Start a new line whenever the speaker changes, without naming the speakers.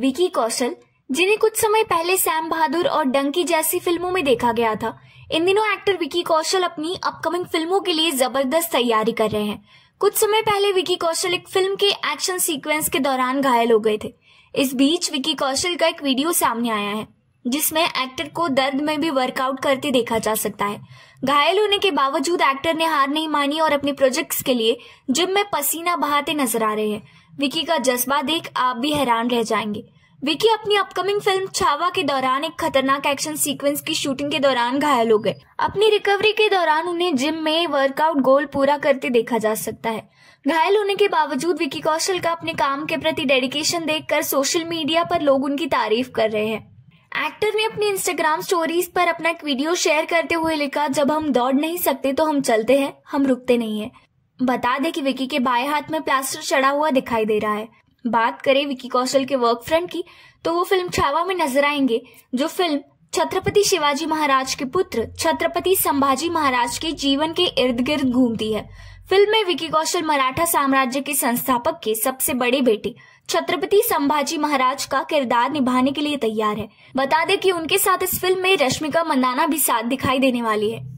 विकी कौशल जिन्हें कुछ समय पहले सैम बहादुर और डंकी जैसी फिल्मों में देखा गया था इन दिनों एक्टर विकी कौशल अपनी अपकमिंग फिल्मों के लिए जबरदस्त तैयारी कर रहे हैं कुछ समय पहले विकी कौशल एक फिल्म के एक्शन सीक्वेंस के दौरान घायल हो गए थे इस बीच विकी कौशल का एक वीडियो सामने आया है जिसमें एक्टर को दर्द में भी वर्कआउट करते देखा जा सकता है घायल होने के बावजूद एक्टर ने हार नहीं मानी और अपने प्रोजेक्ट्स के लिए जिम में पसीना बहाते नजर आ रहे हैं विकी का जज्बा देख आप भी हैरान रह जाएंगे विकी अपनी अपकमिंग फिल्म छावा के दौरान एक खतरनाक एक्शन सीक्वेंस की शूटिंग के दौरान घायल हो गए अपनी रिकवरी के दौरान उन्हें जिम में वर्कआउट गोल पूरा करते देखा जा सकता है घायल होने के बावजूद विकी कौशल का अपने काम के प्रति डेडिकेशन देखकर सोशल मीडिया पर लोग उनकी तारीफ कर रहे हैं एक्टर ने अपनी इंस्टाग्राम स्टोरीज पर अपना एक वीडियो शेयर करते हुए लिखा जब हम दौड़ नहीं सकते तो हम चलते हैं हम रुकते नहीं है बता दे कि विकी के बाएं हाथ में प्लास्टर चढ़ा हुआ दिखाई दे रहा है बात करें विकी कौशल के वर्क फ्रंट की तो वो फिल्म छावा में नजर आएंगे जो फिल्म छत्रपति शिवाजी महाराज के पुत्र छत्रपति संभाजी महाराज के जीवन के इर्द गिर्द घूमती है फिल्म में विकी कौशल मराठा साम्राज्य के संस्थापक के सबसे बड़े बेटे छत्रपति संभाजी महाराज का किरदार निभाने के लिए तैयार है बता दें कि उनके साथ इस फिल्म में रश्मिका मंदाना भी साथ दिखाई देने वाली है